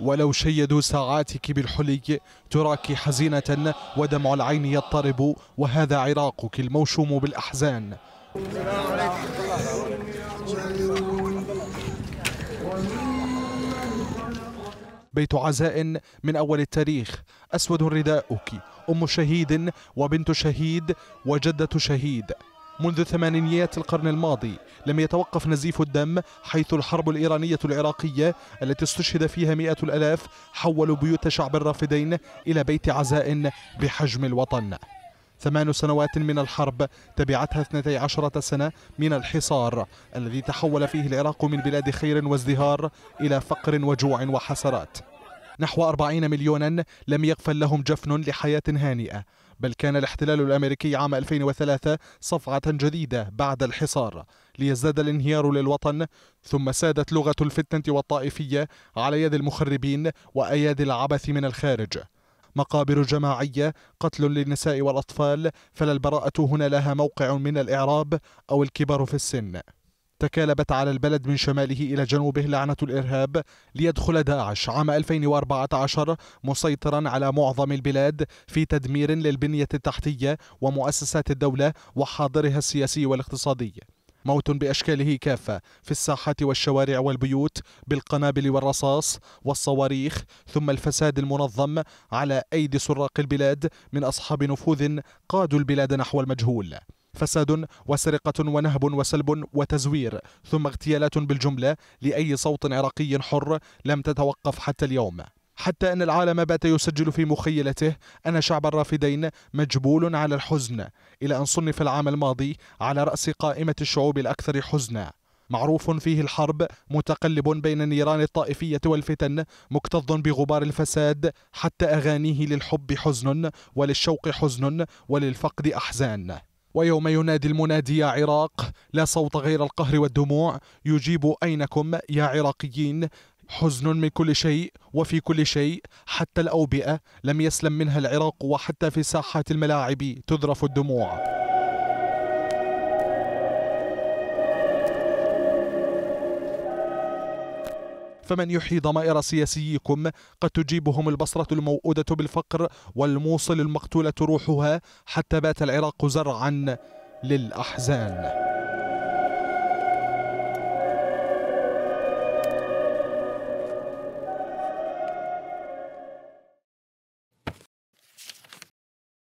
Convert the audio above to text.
ولو شيدوا ساعاتك بالحلي تراك حزينة ودمع العين يضطرب وهذا عراقك الموشوم بالأحزان بيت عزاء من أول التاريخ أسود رداؤك أم شهيد وبنت شهيد وجدة شهيد منذ ثمانينيات القرن الماضي لم يتوقف نزيف الدم حيث الحرب الإيرانية العراقية التي استشهد فيها مئات الألاف حولوا بيوت شعب الرافدين إلى بيت عزاء بحجم الوطن ثمان سنوات من الحرب تبعتها 12 سنة من الحصار الذي تحول فيه العراق من بلاد خير وازدهار إلى فقر وجوع وحسرات نحو 40 مليونا لم يغفل لهم جفن لحياة هانئة بل كان الاحتلال الأمريكي عام 2003 صفعة جديدة بعد الحصار ليزداد الانهيار للوطن ثم سادت لغة الفتنة والطائفية على يد المخربين وأيادي العبث من الخارج مقابر جماعية قتل للنساء والأطفال فلا البراءة هنا لها موقع من الإعراب أو الكبار في السن تكالبت على البلد من شماله إلى جنوبه لعنة الإرهاب ليدخل داعش عام 2014 مسيطرا على معظم البلاد في تدمير للبنية التحتية ومؤسسات الدولة وحاضرها السياسي والاقتصادي موت بأشكاله كافة في الساحات والشوارع والبيوت بالقنابل والرصاص والصواريخ ثم الفساد المنظم على أيدي سراق البلاد من أصحاب نفوذ قادوا البلاد نحو المجهول فساد وسرقة ونهب وسلب وتزوير ثم اغتيالات بالجملة لأي صوت عراقي حر لم تتوقف حتى اليوم حتى أن العالم بات يسجل في مخيلته أن شعب الرافدين مجبول على الحزن إلى أن صنف العام الماضي على رأس قائمة الشعوب الأكثر حزنا معروف فيه الحرب متقلب بين النيران الطائفية والفتن مكتظ بغبار الفساد حتى أغانيه للحب حزن وللشوق حزن وللفقد أحزان ويوم ينادي المنادي يا عراق لا صوت غير القهر والدموع يجيب أينكم يا عراقيين حزن من كل شيء وفي كل شيء حتى الأوبئة لم يسلم منها العراق وحتى في ساحات الملاعب تذرف الدموع فمن يحيي ضمائر سياسيكم قد تجيبهم البصرة الموؤودة بالفقر والموصل المقتولة روحها حتى بات العراق زرعا للأحزان